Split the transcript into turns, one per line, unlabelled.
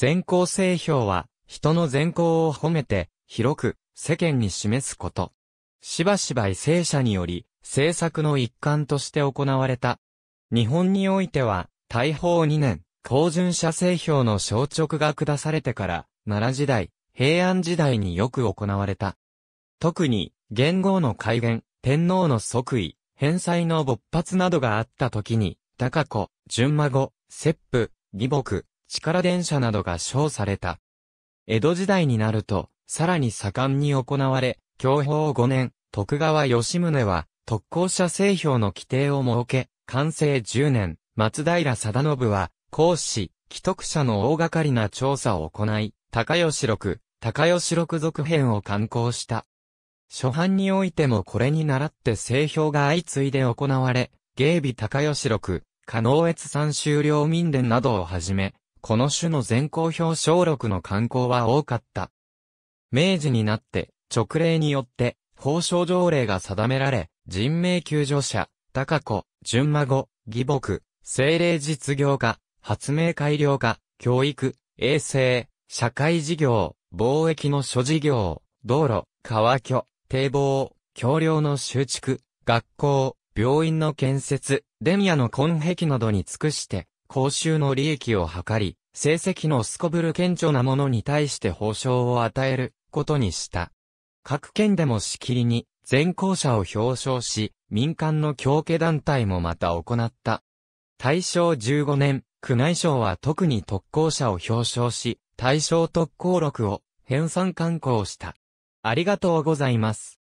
善行聖
評は、人の善行を褒めて、広く、世間に示すこと。しばしば異性者により、政策の一環として行われた。日本においては、大宝2年、高順者製票の消直が下されてから、奈良時代、平安時代によく行われた。特に、元号の改元、天皇の即位、返済の勃発などがあった時に、高子、純孫、切符、義木、力電車などが称された。江戸時代になると、さらに盛んに行われ、享保5年、徳川吉宗は、特攻者製票の規定を設け、完成10年、松平定信は、講師、既得者の大掛かりな調査を行い、高吉六、高吉六続編を刊行した。初版においてもこれに倣って製票が相次いで行われ、芸備高吉六、加納越三州領民伝などをはじめ、この種の全校表彰録の刊行は多かった。明治になって、直令によって、法省条例が定められ、人命救助者、高子、純孫、義母、精霊実業家、発明改良家、教育、衛生、社会事業、貿易の諸事業、道路、川居、堤防、橋梁の修築、学校、病院の建設、電アの根壁などに尽くして、公衆の利益を図り、成績のすこぶる顕著なものに対して報奨を与えることにした。各県でもしきりに全校者を表彰し、民間の教家団体もまた行った。大正15年、区内省は特に特攻者を表彰し、大正特攻録を編纂刊行した。ありがとうございます。